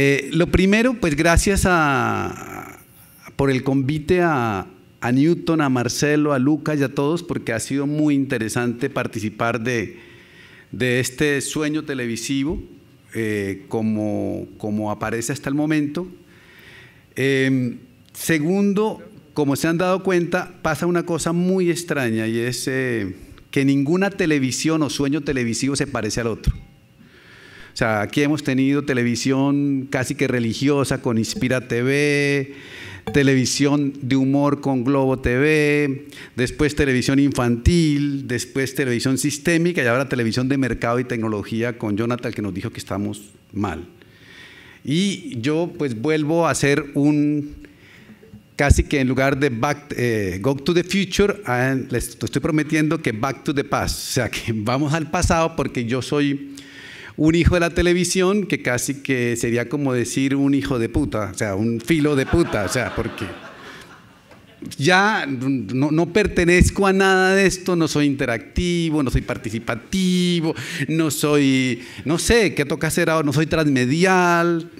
Eh, lo primero, pues gracias por el convite a, Newton, a Marcelo, a Lucas y a todos, porque ha sido muy interesante participar de, este sueño televisivo, eh, como, aparece hasta el momento. Em, segundo, como se han dado cuenta, pasa una cosa muy extraña y es eh, que ninguna televisión o sueño televisivo se parece al otro. O sea, aquí hemos tenido televisión casi que religiosa con Inspira TV, televisión de humor con Globo TV, después televisión infantil, después televisión sistémica y ahora televisión de mercado y tecnología con Jonathan que nos dijo que estamos mal. Y yo pues vuelvo a hacer un, casi que en lugar de back, eh, Go to the Future, ah, les estoy prometiendo que Back to the Past, o sea que vamos al pasado porque yo soy un hijo de la televisión que casi que sería como decir un hijo de puta, o sea, un filo de puta, o sea, porque ya no, pertenezco a nada de esto, no soy interactivo, no soy participativo, no soy, no sé, ¿qué toca hacer ahora? No soy transmedial,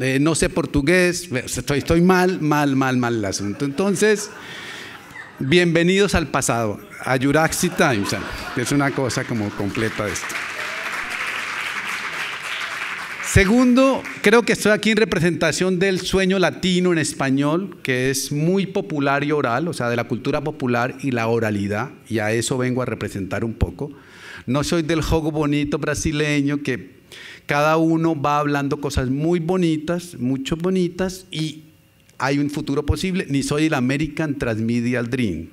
eh, no sé portugués, estoy, estoy mal, mal, mal, mal el asunto. Entonces, bienvenidos al pasado, a Jurassic Times, es una cosa como completa esto. Segundo, creo que estoy aquí en representación del sueño latino en español, que es muy popular y oral, o sea, de la cultura popular y la oralidad, y a eso vengo a representar un poco. No soy del juego bonito brasileño, que cada uno va hablando cosas muy bonitas, mucho bonitas, y hay un futuro posible, ni soy el American Transmedia Dream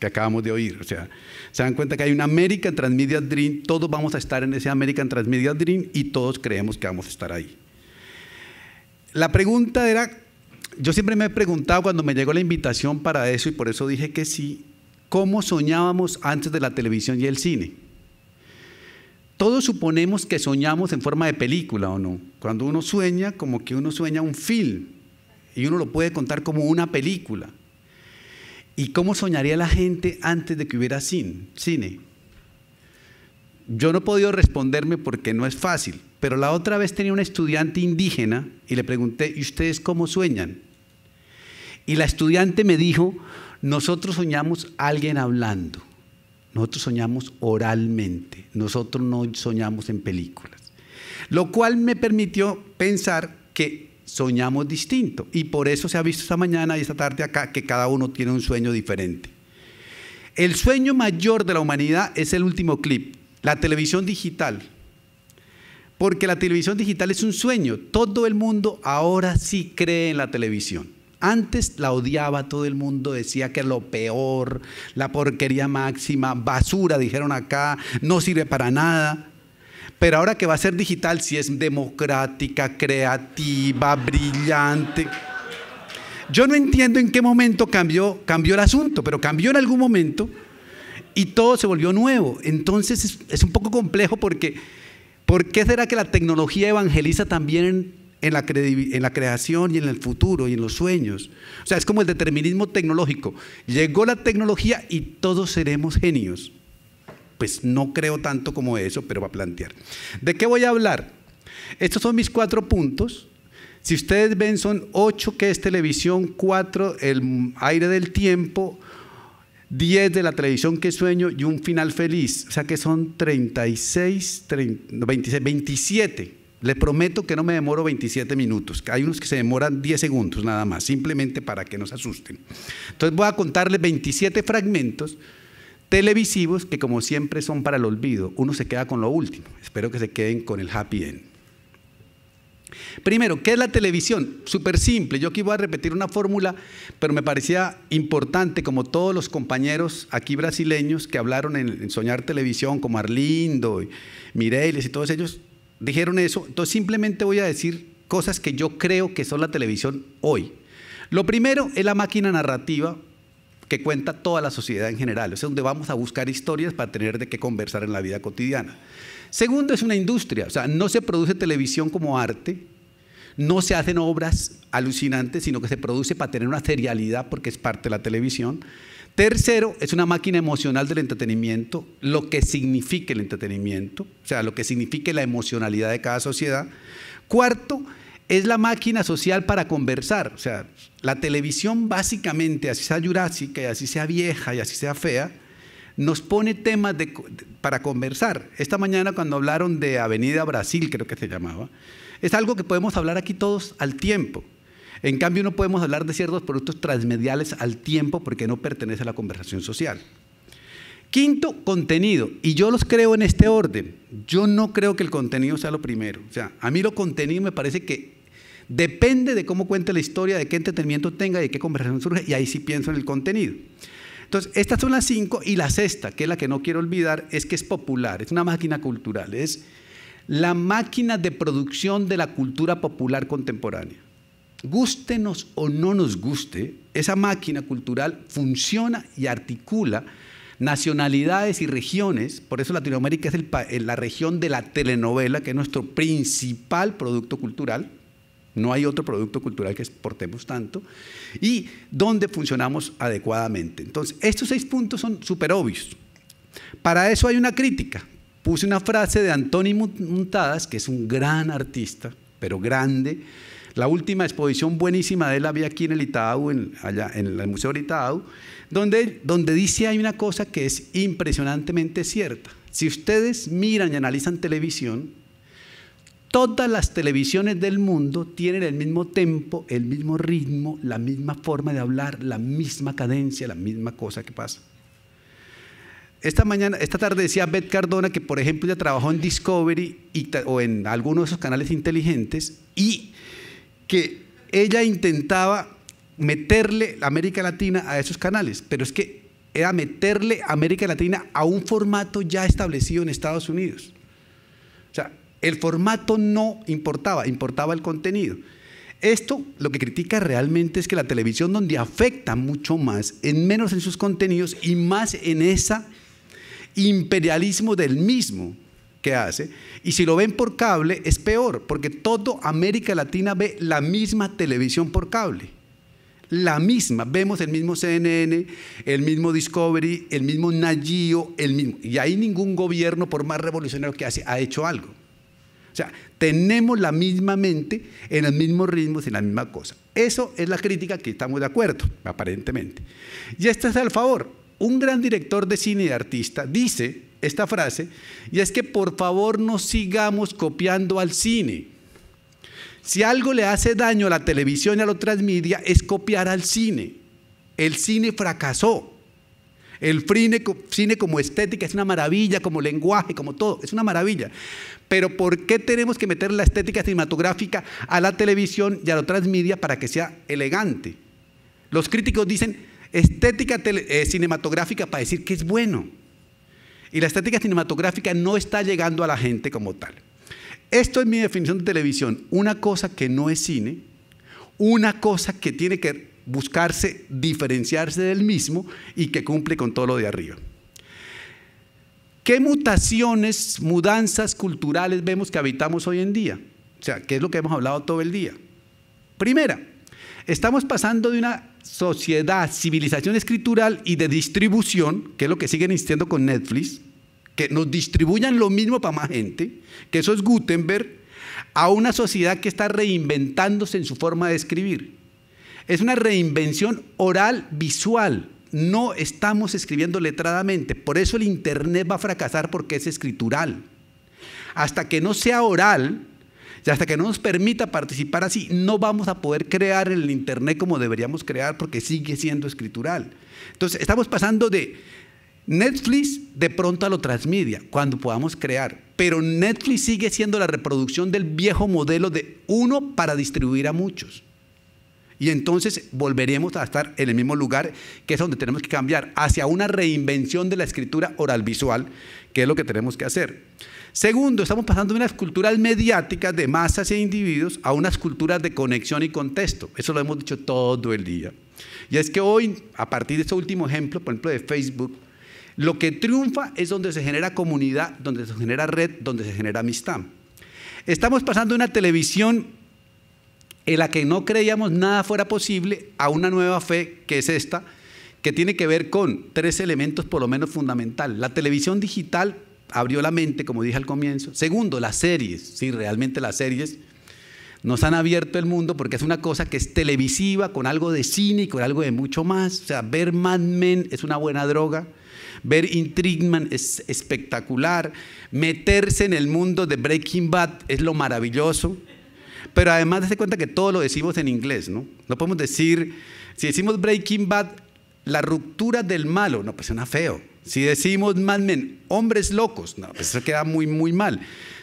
que acabamos de oír. O sea, se dan cuenta que hay una American Transmedia Dream, todos vamos a estar en ese American Transmedia Dream y todos creemos que vamos a estar ahí. La pregunta era, yo siempre me he preguntado cuando me llegó la invitación para eso y por eso dije que sí, ¿cómo soñábamos antes de la televisión y el cine? Todos suponemos que soñamos en forma de película o no. Cuando uno sueña, como que uno sueña un film y uno lo puede contar como una película. ¿Y cómo soñaría la gente antes de que hubiera cine? Yo no he podido responderme porque no es fácil, pero la otra vez tenía una estudiante indígena y le pregunté, ¿y ustedes cómo sueñan? Y la estudiante me dijo, nosotros soñamos alguien hablando, nosotros soñamos oralmente, nosotros no soñamos en películas. Lo cual me permitió pensar que soñamos distinto. Y por eso se ha visto esta mañana y esta tarde acá que cada uno tiene un sueño diferente. El sueño mayor de la humanidad es el último clip, la televisión digital. Porque la televisión digital es un sueño. Todo el mundo ahora sí cree en la televisión. Antes la odiaba todo el mundo, decía que lo peor, la porquería máxima, basura, dijeron acá, no sirve para nada. Pero ahora que va a ser digital, si es democrática, creativa, brillante. Yo no entiendo en qué momento cambió, cambió el asunto, pero cambió en algún momento y todo se volvió nuevo. Entonces es, un poco complejo porque ¿por qué será que la tecnología evangeliza también la en, la creación y en el futuro y en los sueños? O sea, es como el determinismo tecnológico. Llegó la tecnología y todos seremos genios. Pues no creo tanto como eso, pero va a plantear. ¿De qué voy a hablar? Estos son mis cuatro puntos. Si ustedes ven, son ocho que es televisión, cuatro el aire del tiempo, diez de la televisión que sueño y un final feliz. O sea que son 36, 26, 27. Le prometo que no me demoro 27 minutos. Hay unos que se demoran 10 segundos nada más, simplemente para que nos asusten. Entonces voy a contarles 27 fragmentos televisivos que como siempre son para el olvido. Uno se queda con lo último. Espero que se queden con el happy end. Primero, ¿qué es la televisión? Súper simple. Yo aquí voy a repetir una fórmula, pero me parecía importante, como todos los compañeros aquí brasileños que hablaron en, Soñar Televisión, como Arlindo, y y todos ellos, dijeron eso. Entonces simplemente voy a decir cosas que yo creo que son la televisión hoy. Lo primero es la máquina narrativa que cuenta toda la sociedad en general. Es donde vamos a buscar historias para tener de qué conversar en la vida cotidiana. Segundo, es una industria. O sea, no se produce televisión como arte, no se hacen obras alucinantes, sino que se produce para tener una serialidad porque es parte de la televisión. Tercero, es una máquina emocional del entretenimiento, lo que significa el entretenimiento, o sea, lo que significa la emocionalidad de cada sociedad. Cuarto, es la máquina social para conversar, o sea, la televisión básicamente, así sea jurásica y así sea vieja y así sea fea, nos pone temas para conversar. Esta mañana cuando hablaron de Avenida Brasil, creo que se llamaba, es algo que podemos hablar aquí todos al tiempo. En cambio, no podemos hablar de ciertos productos transmediales al tiempo porque no pertenece a la conversación social. Quinto, contenido. Y yo los creo en este orden. Yo no creo que el contenido sea lo primero. O sea, a mí lo contenido me parece que Depende de cómo cuente la historia, de qué entretenimiento tenga y de qué conversación surge, y ahí sí pienso en el contenido. Entonces, estas son las cinco y la sexta, que es la que no quiero olvidar, es que es popular, es una máquina cultural, es la máquina de producción de la cultura popular contemporánea. Gústenos o no nos guste, esa máquina cultural funciona y articula nacionalidades y regiones, por eso Latinoamérica es la región de la telenovela, que es nuestro principal producto cultural, no hay otro producto cultural que exportemos tanto. Y donde funcionamos adecuadamente. Entonces, estos seis puntos son súper obvios. Para eso hay una crítica. Puse una frase de Antonio Muntadas, que es un gran artista, pero grande. La última exposición buenísima de él había aquí en el Itaú, en, allá en el Museo del Itaú, donde, donde dice hay una cosa que es impresionantemente cierta. Si ustedes miran y analizan televisión, Todas las televisiones del mundo tienen el mismo tempo, el mismo ritmo, la misma forma de hablar, la misma cadencia, la misma cosa que pasa. Esta mañana, esta tarde decía Beth Cardona que, por ejemplo, ella trabajó en Discovery o en algunos de esos canales inteligentes y que ella intentaba meterle América Latina a esos canales, pero es que era meterle América Latina a un formato ya establecido en Estados Unidos. El formato no importaba, importaba el contenido. Esto lo que critica realmente es que la televisión donde afecta mucho más, en menos en sus contenidos y más en ese imperialismo del mismo que hace. Y si lo ven por cable es peor, porque toda América Latina ve la misma televisión por cable. La misma, vemos el mismo CNN, el mismo Discovery, el mismo Nagio, el mismo. Y ahí ningún gobierno, por más revolucionario que hace, ha hecho algo. O sea, tenemos la misma mente en los mismos ritmos, en la misma cosa. Eso es la crítica que estamos de acuerdo, aparentemente. Y este es al favor. Un gran director de cine y artista dice esta frase, y es que por favor no sigamos copiando al cine. Si algo le hace daño a la televisión y a los otras es copiar al cine. El cine fracasó. El cine, como estética es una maravilla, como lenguaje, como todo, es una maravilla. Pero ¿por qué tenemos que meter la estética cinematográfica a la televisión y a la transmedia para que sea elegante? Los críticos dicen estética eh, cinematográfica para decir que es bueno. Y la estética cinematográfica no está llegando a la gente como tal. Esto es mi definición de televisión. Una cosa que no es cine, una cosa que tiene que buscarse diferenciarse del mismo y que cumple con todo lo de arriba. ¿Qué mutaciones, mudanzas culturales vemos que habitamos hoy en día? O sea, ¿qué es lo que hemos hablado todo el día? Primera, estamos pasando de una sociedad, civilización escritural y de distribución, que es lo que siguen insistiendo con Netflix, que nos distribuyan lo mismo para más gente, que eso es Gutenberg, a una sociedad que está reinventándose en su forma de escribir. Es una reinvención oral visual. No estamos escribiendo letradamente. Por eso el Internet va a fracasar porque es escritural. Hasta que no sea oral, hasta que no nos permita participar así, no vamos a poder crear el Internet como deberíamos crear porque sigue siendo escritural. Entonces, estamos pasando de Netflix de pronto a lo transmedia, cuando podamos crear. Pero Netflix sigue siendo la reproducción del viejo modelo de uno para distribuir a muchos y entonces volveremos a estar en el mismo lugar, que es donde tenemos que cambiar, hacia una reinvención de la escritura oral visual, que es lo que tenemos que hacer. Segundo, estamos pasando de unas culturas mediáticas de masas e individuos a unas culturas de conexión y contexto. Eso lo hemos dicho todo el día. Y es que hoy, a partir de este último ejemplo, por ejemplo, de Facebook, lo que triunfa es donde se genera comunidad, donde se genera red, donde se genera amistad. Estamos pasando de una televisión en la que no creíamos nada fuera posible a una nueva fe que es esta, que tiene que ver con tres elementos por lo menos fundamental. La televisión digital abrió la mente, como dije al comienzo. Segundo, las series, sí, realmente las series nos han abierto el mundo porque es una cosa que es televisiva, con algo de cine y con algo de mucho más. O sea, ver Mad Men es una buena droga. Ver Intrigman es espectacular. Meterse en el mundo de Breaking Bad es lo maravilloso. Pero además, date cuenta que todo lo decimos en inglés, ¿no? No podemos decir, si decimos Breaking Bad, la ruptura del malo, no, pues suena feo. Si decimos Mad Men, hombres locos, no, pues eso queda muy, muy mal.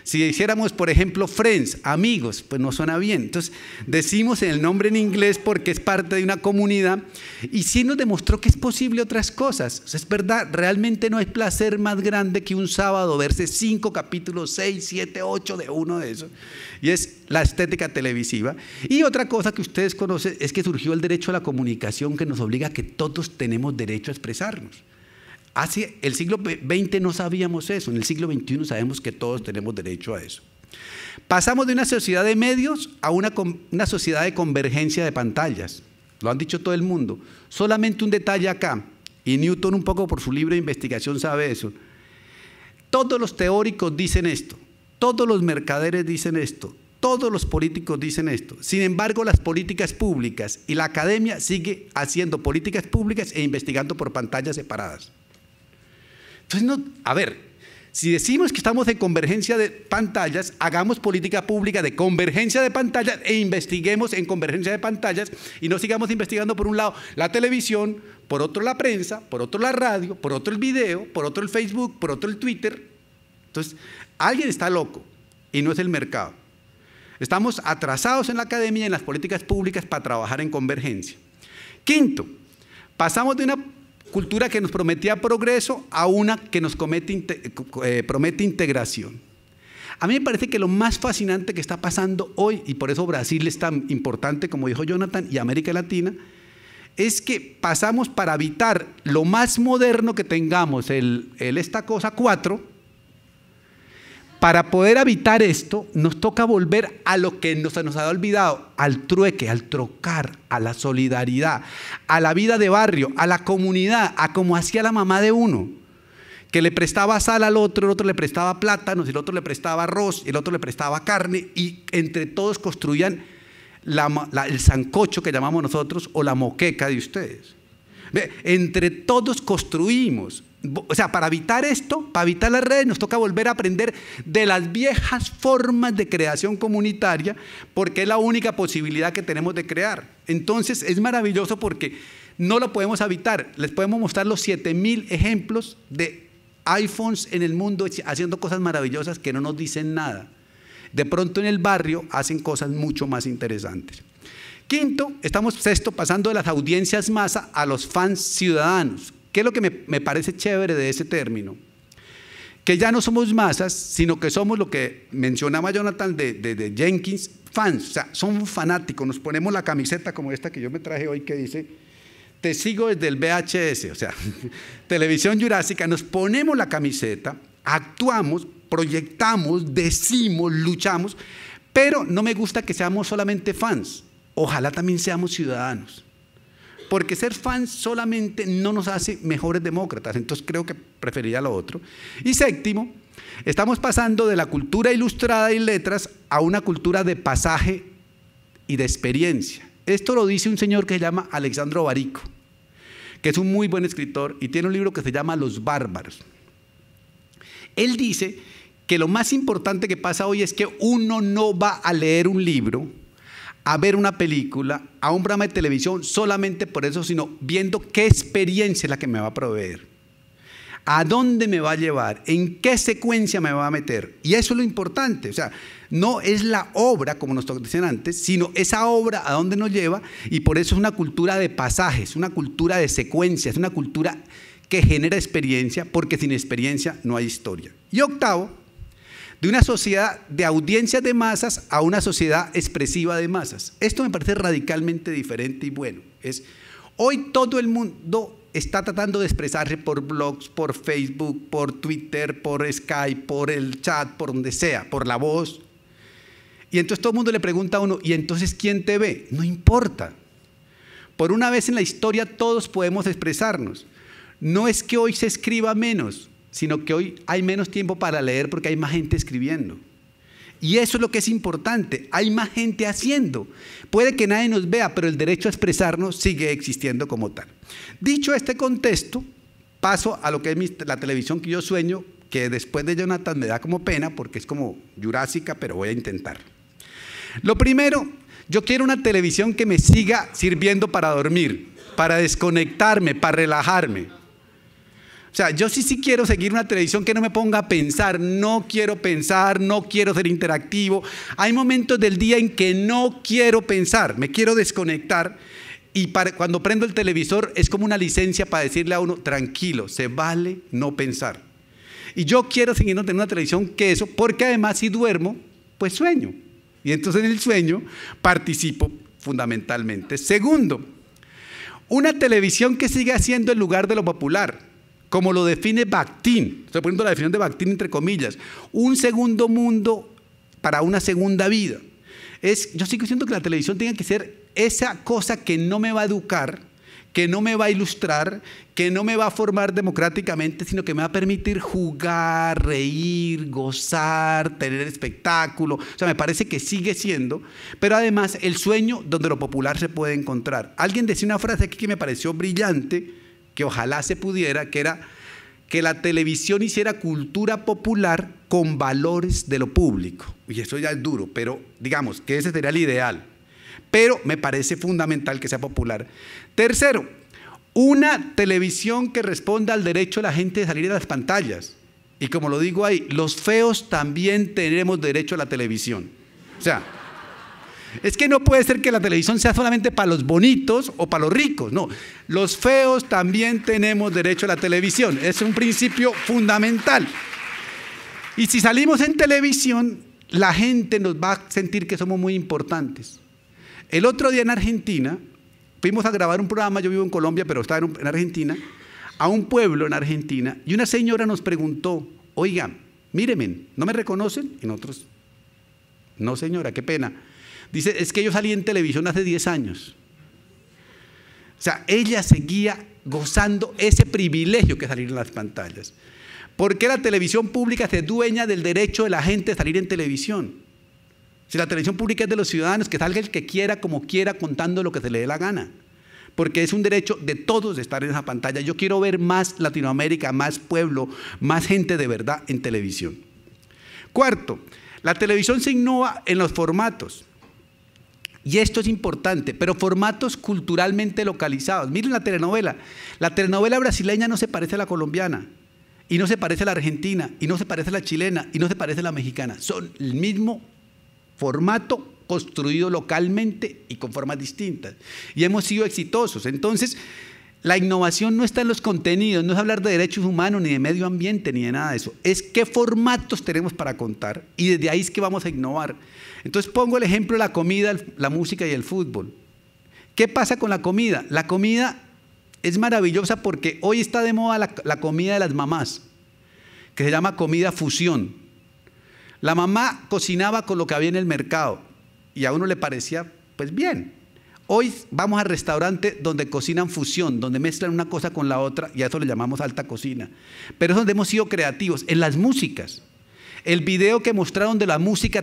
Si hiciéramos, por ejemplo, friends, amigos, pues no suena bien. Entonces, decimos el nombre en inglés porque es parte de una comunidad y sí nos demostró que es posible otras cosas. es verdad, realmente no hay placer más grande que un sábado verse cinco capítulos, seis, siete, ocho de uno de esos. Y es la estética televisiva. Y otra cosa que ustedes conocen es que surgió el derecho a la comunicación que nos obliga a que todos tenemos derecho a expresarnos. Hace el siglo XX no sabíamos eso, en el siglo XXI sabemos que todos tenemos derecho a eso. Pasamos de una sociedad de medios a una, sociedad de convergencia de pantallas. Lo han dicho todo el mundo. Solamente un detalle acá, y Newton un poco por su libre investigación sabe eso. Todos los teóricos dicen esto, todos los mercaderes dicen esto, todos los políticos dicen esto. Sin embargo, las políticas públicas y la academia sigue haciendo políticas públicas e investigando por pantallas separadas. Entonces, no, a ver, si decimos que estamos en convergencia de pantallas, hagamos política pública de convergencia de pantallas e investiguemos en convergencia de pantallas y no sigamos investigando por un lado la televisión, por otro la prensa, por otro la radio, por otro el video, por otro el Facebook, por otro el Twitter. Entonces, alguien está loco y no es el mercado. Estamos atrasados en la academia y en las políticas públicas para trabajar en convergencia. Quinto, pasamos de una cultura que nos prometía progreso a una que nos eh, promete integración. A mí me parece que lo más fascinante que está pasando hoy, y por eso Brasil es tan importante, como dijo Jonathan, y América Latina, es que pasamos para habitar lo más moderno que tengamos, el esta cosa 4, para poder evitar esto, nos toca volver a lo que nos, se nos ha olvidado, al trueque, al trocar, a la solidaridad, a la vida de barrio, a la comunidad, a como hacía la mamá de uno, que le prestaba sal al otro, el otro le prestaba plátanos, el otro le prestaba arroz, el otro le prestaba carne, y entre todos construían el sancocho que llamamos nosotros o la moqueca de ustedes. Entre todos construimos. O sea, para evitar esto, para evitar las redes, nos toca volver a aprender de las viejas formas de creación comunitaria, porque es la única posibilidad que tenemos de crear. Entonces, es maravilloso porque no lo podemos evitar. Les podemos mostrar los 7000 ejemplos de iPhones en el mundo haciendo cosas maravillosas que no nos dicen nada. De pronto en el barrio hacen cosas mucho más interesantes. Quinto, estamos sexto pasando de las audiencias masa a los fans ciudadanos. ¿Qué es lo que me, parece chévere de ese término? Que ya no somos masas, sino que somos lo que mencionaba Jonathan de, de Jenkins, fans, o sea, somos fanáticos, nos ponemos la camiseta como esta que yo me traje hoy que dice, te sigo desde el VHS, o sea, televisión jurásica, nos ponemos la camiseta, actuamos, proyectamos, decimos, luchamos, pero no me gusta que seamos solamente fans, ojalá también seamos ciudadanos. Porque ser fans solamente no nos hace mejores demócratas, entonces creo que preferiría lo otro. Y séptimo, estamos pasando de la cultura ilustrada y letras a una cultura de pasaje y de experiencia. Esto lo dice un señor que se llama Alexandro Barico, que es un muy buen escritor y tiene un libro que se llama Los Bárbaros. Él dice que lo más importante que pasa hoy es que uno no va a leer un libro a ver una película, a un programa de televisión, solamente por eso, sino viendo qué experiencia es la que me va a proveer, a dónde me va a llevar, en qué secuencia me va a meter. Y eso es lo importante, o sea, no es la obra, como nos decían antes, sino esa obra a dónde nos lleva, y por eso es una cultura de pasajes, una cultura de secuencias, una cultura que genera experiencia, porque sin experiencia no hay historia. Y octavo, de una sociedad de audiencia de masas a una sociedad expresiva de masas. Esto me parece radicalmente diferente y bueno. Es, hoy todo el mundo está tratando de expresarse por blogs, por Facebook, por Twitter, por Skype, por el chat, por donde sea, por la voz. Y entonces todo el mundo le pregunta a uno, ¿y entonces quién te ve? No importa. Por una vez en la historia todos podemos expresarnos. No es que hoy se escriba menos, sino que hoy hay menos tiempo para leer porque hay más gente escribiendo. Y eso es lo que es importante, hay más gente haciendo. Puede que nadie nos vea, pero el derecho a expresarnos sigue existiendo como tal. Dicho este contexto, paso a lo que es la televisión que yo sueño, que después de Jonathan me da como pena porque es como jurásica, pero voy a intentar. Lo primero, yo quiero una televisión que me siga sirviendo para dormir, para desconectarme, para relajarme. O sea, yo sí sí quiero seguir una televisión que no me ponga a pensar, no quiero pensar, no quiero ser interactivo. Hay momentos del día en que no quiero pensar, me quiero desconectar. Y cuando prendo el televisor es como una licencia para decirle a uno, tranquilo, se vale no pensar. Y yo quiero seguir no tener una televisión que eso, porque además si duermo, pues sueño. Y entonces en el sueño participo fundamentalmente. Segundo, una televisión que sigue siendo el lugar de lo popular como lo define Bakhtin, estoy poniendo la definición de Bakhtin entre comillas, un segundo mundo para una segunda vida. Es, yo sigo siento que la televisión tiene que ser esa cosa que no me va a educar, que no me va a ilustrar, que no me va a formar democráticamente, sino que me va a permitir jugar, reír, gozar, tener espectáculo. O sea, me parece que sigue siendo, pero además el sueño donde lo popular se puede encontrar. Alguien decía una frase aquí que me pareció brillante, que ojalá se pudiera, que era que la televisión hiciera cultura popular con valores de lo público. Y eso ya es duro, pero digamos que ese sería el ideal. Pero me parece fundamental que sea popular. Tercero, una televisión que responda al derecho de la gente de salir de las pantallas. Y como lo digo ahí, los feos también tenemos derecho a la televisión. O sea, es que no puede ser que la televisión sea solamente para los bonitos o para los ricos, no. Los feos también tenemos derecho a la televisión, es un principio fundamental. Y si salimos en televisión, la gente nos va a sentir que somos muy importantes. El otro día en Argentina, fuimos a grabar un programa, yo vivo en Colombia, pero estaba en Argentina, a un pueblo en Argentina, y una señora nos preguntó, oigan, mírenme, ¿no me reconocen? Y nosotros, no señora, qué pena. Dice, es que yo salí en televisión hace 10 años. O sea, ella seguía gozando ese privilegio que salir en las pantallas. ¿Por qué la televisión pública se dueña del derecho de la gente de salir en televisión? Si la televisión pública es de los ciudadanos, que salga el que quiera, como quiera, contando lo que se le dé la gana. Porque es un derecho de todos estar en esa pantalla. Yo quiero ver más Latinoamérica, más pueblo, más gente de verdad en televisión. Cuarto, la televisión se innova en los formatos. Y esto es importante, pero formatos culturalmente localizados. Miren la telenovela. La telenovela brasileña no se parece a la colombiana, y no se parece a la argentina, y no se parece a la chilena, y no se parece a la mexicana. Son el mismo formato construido localmente y con formas distintas. Y hemos sido exitosos. Entonces, la innovación no está en los contenidos, no es hablar de derechos humanos, ni de medio ambiente, ni de nada de eso. Es qué formatos tenemos para contar y desde ahí es que vamos a innovar. Entonces pongo el ejemplo de la comida, la música y el fútbol. ¿Qué pasa con la comida? La comida es maravillosa porque hoy está de moda la, comida de las mamás, que se llama comida fusión. La mamá cocinaba con lo que había en el mercado y a uno le parecía pues bien, Hoy vamos a restaurante donde cocinan fusión, donde mezclan una cosa con la otra, y a eso le llamamos alta cocina. Pero es donde hemos sido creativos, en las músicas. El video que mostraron de la música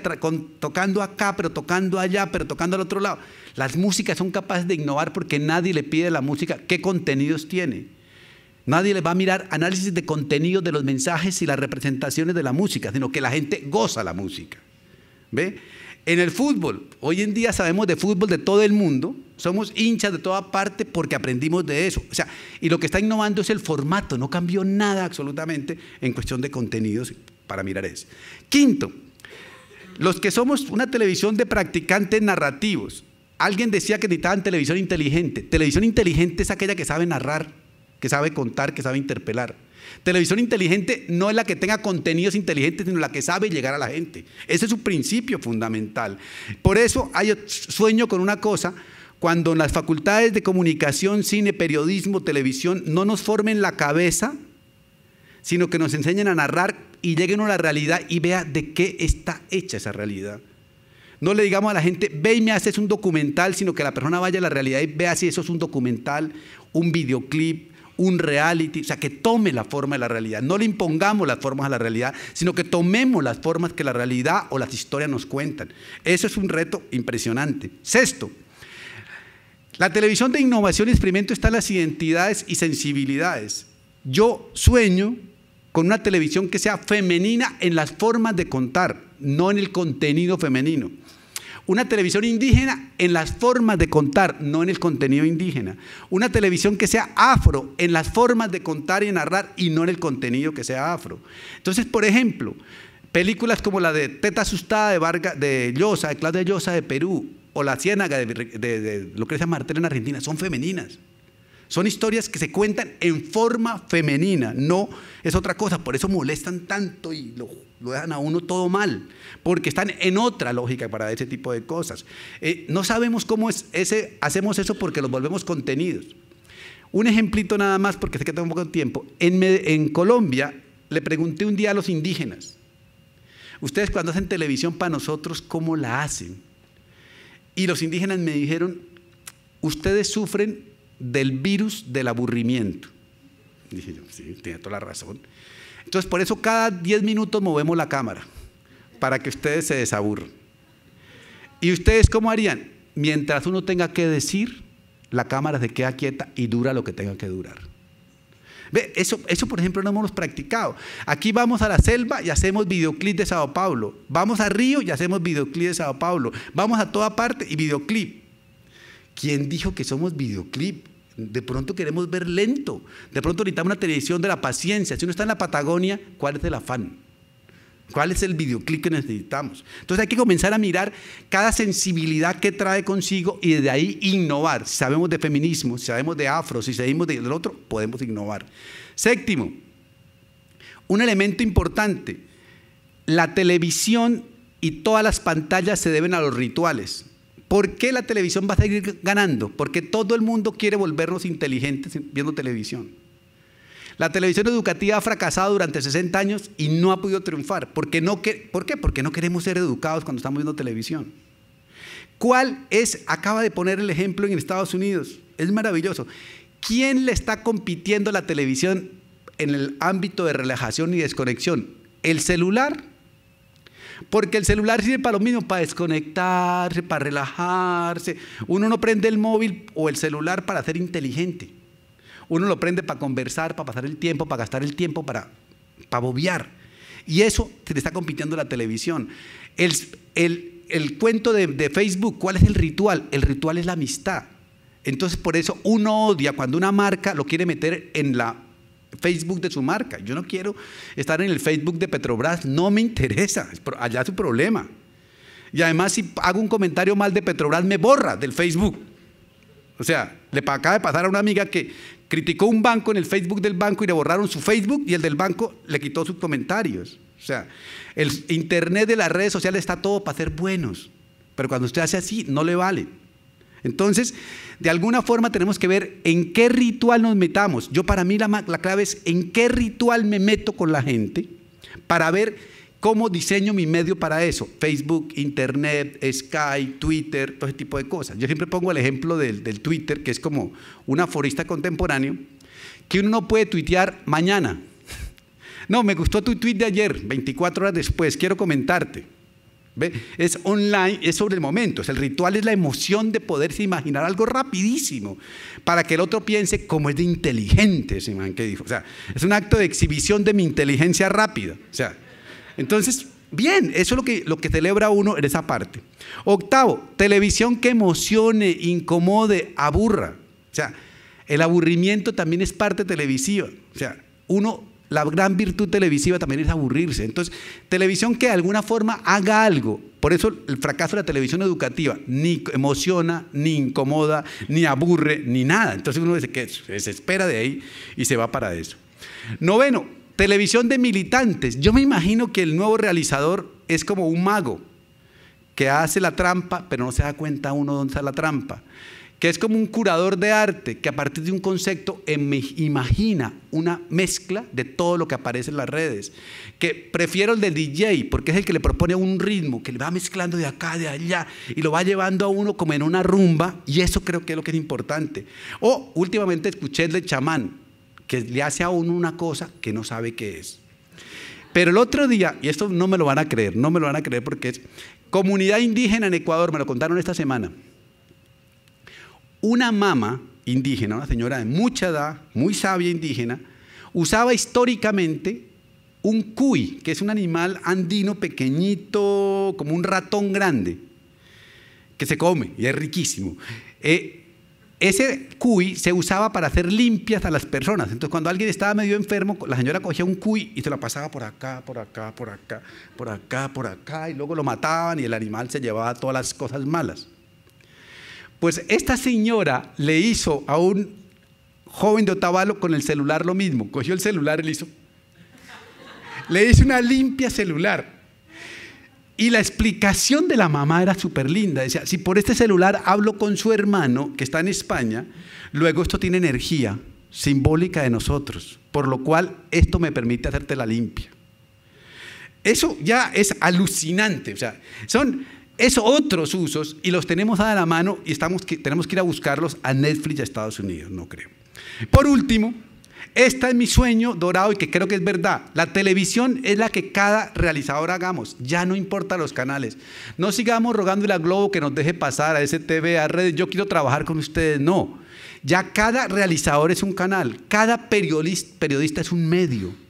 tocando acá, pero tocando allá, pero tocando al otro lado. Las músicas son capaces de innovar porque nadie le pide a la música qué contenidos tiene. Nadie le va a mirar análisis de contenidos de los mensajes y las representaciones de la música, sino que la gente goza la música. ¿Ve? En el fútbol, hoy en día sabemos de fútbol de todo el mundo, somos hinchas de toda parte porque aprendimos de eso. O sea, y lo que está innovando es el formato, no cambió nada absolutamente en cuestión de contenidos para mirar eso. Quinto, los que somos una televisión de practicantes narrativos. Alguien decía que necesitaban televisión inteligente. Televisión inteligente es aquella que sabe narrar, que sabe contar, que sabe interpelar. Televisión inteligente no es la que tenga contenidos inteligentes, sino la que sabe llegar a la gente. Ese es su principio fundamental. Por eso hay sueño con una cosa, cuando las facultades de comunicación, cine, periodismo, televisión no nos formen la cabeza, sino que nos enseñen a narrar y lleguen a la realidad y vea de qué está hecha esa realidad. No le digamos a la gente, ve y me haces un documental, sino que la persona vaya a la realidad y vea si eso es un documental, un videoclip, un reality, o sea, que tome la forma de la realidad. No le impongamos las formas a la realidad, sino que tomemos las formas que la realidad o las historias nos cuentan. Eso es un reto impresionante. Sexto, la televisión de innovación y experimento está las identidades y sensibilidades. Yo sueño con una televisión que sea femenina en las formas de contar, no en el contenido femenino. Una televisión indígena en las formas de contar, no en el contenido indígena. Una televisión que sea afro en las formas de contar y narrar y no en el contenido que sea afro. Entonces, por ejemplo, películas como la de Teta Asustada de Vargas, de Llosa, de Claudia Llosa de Perú, o La Ciénaga de, de Lucrecia Martel en Argentina, son femeninas. Son historias que se cuentan en forma femenina, no es otra cosa. Por eso molestan tanto y lo, lo dejan a uno todo mal, porque están en otra lógica para ese tipo de cosas. Eh, no sabemos cómo es ese, hacemos eso porque los volvemos contenidos. Un ejemplito nada más, porque sé que tengo poco tiempo. En, en Colombia le pregunté un día a los indígenas, ustedes cuando hacen televisión para nosotros, ¿cómo la hacen? Y los indígenas me dijeron, ustedes sufren del virus del aburrimiento. Dije yo, sí, tiene toda la razón. Entonces, por eso cada 10 minutos movemos la cámara, para que ustedes se desaburran. ¿Y ustedes cómo harían? Mientras uno tenga que decir, la cámara se queda quieta y dura lo que tenga que durar. ¿Ve? Eso, eso, por ejemplo, no hemos practicado. Aquí vamos a la selva y hacemos videoclip de Sao Paulo. Vamos a Río y hacemos videoclip de Sao Paulo. Vamos a toda parte y videoclip. ¿Quién dijo que somos videoclip? De pronto queremos ver lento. De pronto necesitamos una televisión de la paciencia. Si uno está en la Patagonia, ¿cuál es el afán? ¿Cuál es el videoclip que necesitamos? Entonces hay que comenzar a mirar cada sensibilidad que trae consigo y desde ahí innovar. Si sabemos de feminismo, si sabemos de afro, si sabemos del otro, podemos innovar. Séptimo, un elemento importante, la televisión y todas las pantallas se deben a los rituales. ¿Por qué la televisión va a seguir ganando? Porque todo el mundo quiere volvernos inteligentes viendo televisión. La televisión educativa ha fracasado durante 60 años y no ha podido triunfar. ¿Por qué? Porque no queremos ser educados cuando estamos viendo televisión. ¿Cuál es? Acaba de poner el ejemplo en Estados Unidos. Es maravilloso. ¿Quién le está compitiendo a la televisión en el ámbito de relajación y desconexión? ¿El celular? Porque el celular sirve para lo mismo, para desconectarse, para relajarse. Uno no prende el móvil o el celular para ser inteligente. Uno lo prende para conversar, para pasar el tiempo, para gastar el tiempo, para, para bobear. Y eso se le está compitiendo la televisión. El, el, cuento de Facebook, ¿cuál es el ritual? El ritual es la amistad. Entonces por eso uno odia cuando una marca lo quiere meter en la Facebook de su marca. Yo no quiero estar en el Facebook de Petrobras, no me interesa, allá es su problema. Y además si hago un comentario mal de Petrobras, me borra del Facebook. O sea, le acaba de pasar a una amiga que criticó un banco en el Facebook del banco y le borraron su Facebook y el del banco le quitó sus comentarios. O sea, el Internet de las redes sociales está todo para ser buenos, pero cuando usted hace así, no le vale. Entonces, de alguna forma tenemos que ver en qué ritual nos metamos. Yo para mí la, clave es en qué ritual me meto con la gente para ver cómo diseño mi medio para eso. Facebook, Internet, Skype, Twitter, todo ese tipo de cosas. Yo siempre pongo el ejemplo del, del Twitter, que es como un aforista contemporáneo, que uno no puede tuitear mañana. No, me gustó tu tweet de ayer, 24 horas después, quiero comentarte. Es online, es sobre el momento. el ritual es la emoción de poderse imaginar algo rapidísimo para que el otro piense cómo es de inteligente dijo. O sea, es un acto de exhibición de mi inteligencia rápida. O sea, entonces, bien, eso es lo que, celebra uno en esa parte. Octavo, televisión que emocione, incomode, aburra. O sea, el aburrimiento también es parte televisiva. O sea, uno la gran virtud televisiva también es aburrirse. Entonces, televisión que de alguna forma haga algo. Por eso el fracaso de la televisión educativa ni emociona, ni incomoda, ni aburre, ni nada. Entonces uno dice que se desespera de ahí y se va para eso. Noveno, televisión de militantes. Yo me imagino que el nuevo realizador es como un mago que hace la trampa, pero no se da cuenta uno dónde está la trampa que es como un curador de arte que a partir de un concepto imagina una mezcla de todo lo que aparece en las redes. Que prefiero el del DJ porque es el que le propone un ritmo, que le va mezclando de acá, de allá y lo va llevando a uno como en una rumba y eso creo que es lo que es importante. O últimamente escuché el del chamán, que le hace a uno una cosa que no sabe qué es. Pero el otro día, y esto no me lo van a creer, no me lo van a creer porque es comunidad indígena en Ecuador, me lo contaron esta semana una mama indígena, una señora de mucha edad, muy sabia indígena, usaba históricamente un cuy, que es un animal andino pequeñito, como un ratón grande, que se come y es riquísimo. Eh, ese cuy se usaba para hacer limpias a las personas. Entonces, cuando alguien estaba medio enfermo, la señora cogía un cuy y se lo pasaba por acá, por acá, por acá, por acá, por acá, y luego lo mataban y el animal se llevaba todas las cosas malas. Pues esta señora le hizo a un joven de Otavalo con el celular lo mismo. Cogió el celular y le hizo. Le hizo una limpia celular. Y la explicación de la mamá era súper linda. Decía, si por este celular hablo con su hermano, que está en España, luego esto tiene energía simbólica de nosotros, por lo cual esto me permite hacerte la limpia. Eso ya es alucinante. O sea, son es otros usos y los tenemos a la mano y estamos tenemos que ir a buscarlos a Netflix a Estados Unidos, no creo. Por último, este es mi sueño dorado y que creo que es verdad. La televisión es la que cada realizador hagamos. Ya no importa los canales. No sigamos rogándole a Globo que nos deje pasar a ese a redes. Yo quiero trabajar con ustedes. No. Ya cada realizador es un canal. Cada periodista es un medio.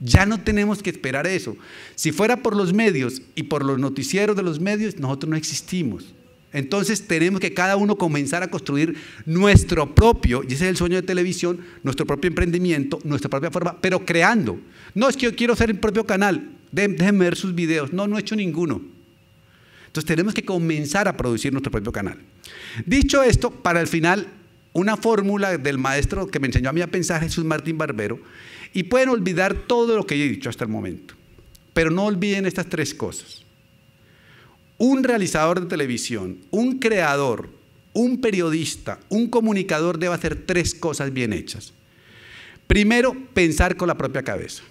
Ya no tenemos que esperar eso. Si fuera por los medios y por los noticieros de los medios, nosotros no existimos. Entonces tenemos que cada uno comenzar a construir nuestro propio, y ese es el sueño de televisión, nuestro propio emprendimiento, nuestra propia forma, pero creando. No es que yo quiero hacer el propio canal, déjenme ver sus videos. No, no he hecho ninguno. Entonces tenemos que comenzar a producir nuestro propio canal. Dicho esto, para el final una fórmula del maestro que me enseñó a mí a pensar, Jesús Martín Barbero, y pueden olvidar todo lo que he dicho hasta el momento. Pero no olviden estas tres cosas. Un realizador de televisión, un creador, un periodista, un comunicador debe hacer tres cosas bien hechas. Primero, pensar con la propia cabeza.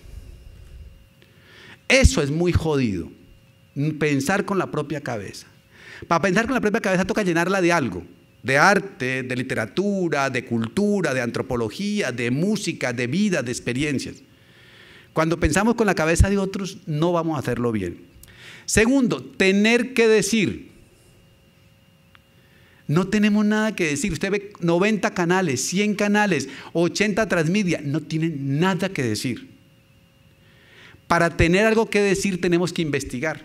Eso es muy jodido, pensar con la propia cabeza. Para pensar con la propia cabeza toca llenarla de algo de arte, de literatura, de cultura, de antropología, de música, de vida, de experiencias. Cuando pensamos con la cabeza de otros, no vamos a hacerlo bien. Segundo, tener que decir. No tenemos nada que decir. Usted ve 90 canales, 100 canales, 80 transmedia. No tienen nada que decir. Para tener algo que decir tenemos que investigar.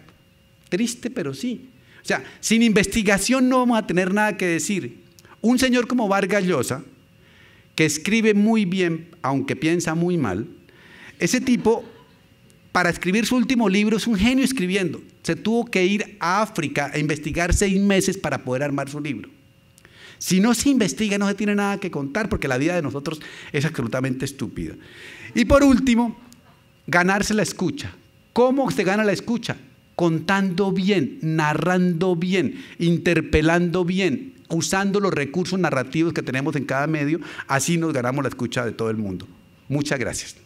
Triste, pero sí. O sea, sin investigación no vamos a tener nada que decir. Un señor como Vargas Llosa, que escribe muy bien, aunque piensa muy mal, ese tipo, para escribir su último libro, es un genio escribiendo. Se tuvo que ir a África a investigar seis meses para poder armar su libro. Si no se investiga, no se tiene nada que contar, porque la vida de nosotros es absolutamente estúpida. Y por último, ganarse la escucha. ¿Cómo se gana la escucha? contando bien, narrando bien, interpelando bien, usando los recursos narrativos que tenemos en cada medio, así nos ganamos la escucha de todo el mundo. Muchas gracias.